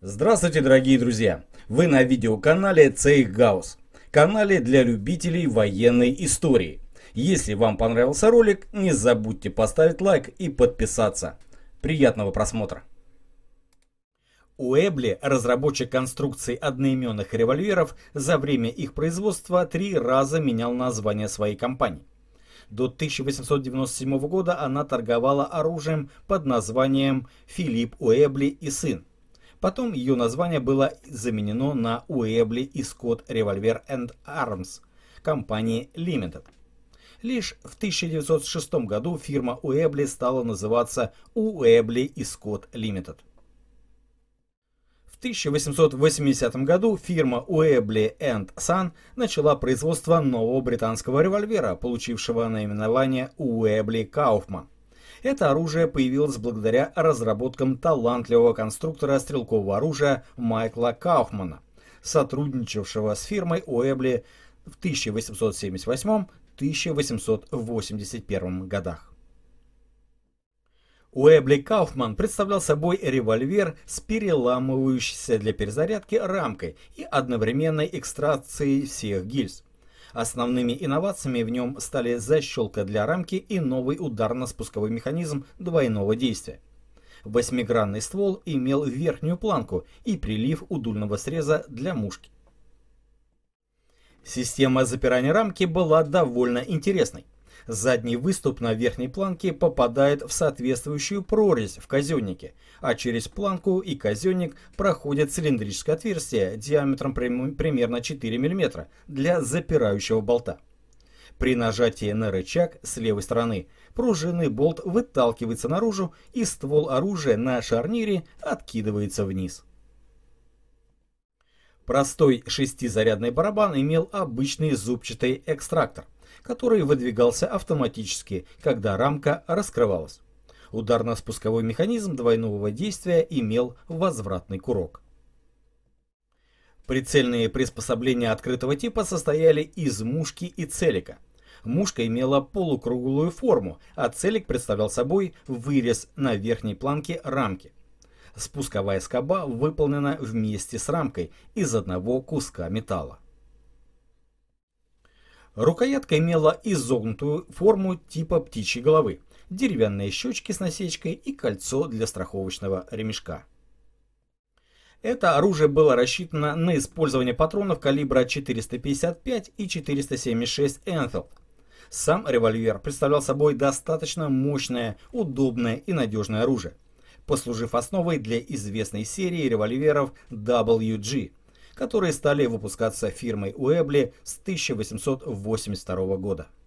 Здравствуйте, дорогие друзья! Вы на видеоканале Цейх Гаус, канале для любителей военной истории. Если вам понравился ролик, не забудьте поставить лайк и подписаться. Приятного просмотра! Уэбли, разработчик конструкций одноименных револьверов, за время их производства три раза менял название своей компании. До 1897 года она торговала оружием под названием «Филипп Уэбли и сын», Потом ее название было заменено на Уэбли и Скотт Револьвер энд Армс компании Limited. Лишь в 1906 году фирма Уэбли стала называться Уэбли и Скотт Лимитед. В 1880 году фирма Уэбли энд Сан начала производство нового британского револьвера, получившего наименование Уэбли Кауфман. Это оружие появилось благодаря разработкам талантливого конструктора стрелкового оружия Майкла Кауфмана, сотрудничавшего с фирмой Уэбли в 1878-1881 годах. Уэбли Кауфман представлял собой револьвер с переламывающейся для перезарядки рамкой и одновременной экстракцией всех гильз. Основными инновациями в нем стали защелка для рамки и новый ударно-спусковой механизм двойного действия. Восьмигранный ствол имел верхнюю планку и прилив удульного среза для мушки. Система запирания рамки была довольно интересной. Задний выступ на верхней планке попадает в соответствующую прорезь в казеннике, а через планку и казенник проходит цилиндрическое отверстие диаметром примерно 4 мм для запирающего болта. При нажатии на рычаг с левой стороны пружинный болт выталкивается наружу и ствол оружия на шарнире откидывается вниз. Простой шестизарядный барабан имел обычный зубчатый экстрактор – который выдвигался автоматически, когда рамка раскрывалась. Ударно-спусковой механизм двойного действия имел возвратный курок. Прицельные приспособления открытого типа состояли из мушки и целика. Мушка имела полукруглую форму, а целик представлял собой вырез на верхней планке рамки. Спусковая скоба выполнена вместе с рамкой из одного куска металла. Рукоятка имела изогнутую форму типа птичьей головы, деревянные щечки с насечкой и кольцо для страховочного ремешка. Это оружие было рассчитано на использование патронов калибра 455 и 476 Enfield. Сам револьвер представлял собой достаточно мощное, удобное и надежное оружие, послужив основой для известной серии револьверов WG которые стали выпускаться фирмой Уэбли с 1882 года.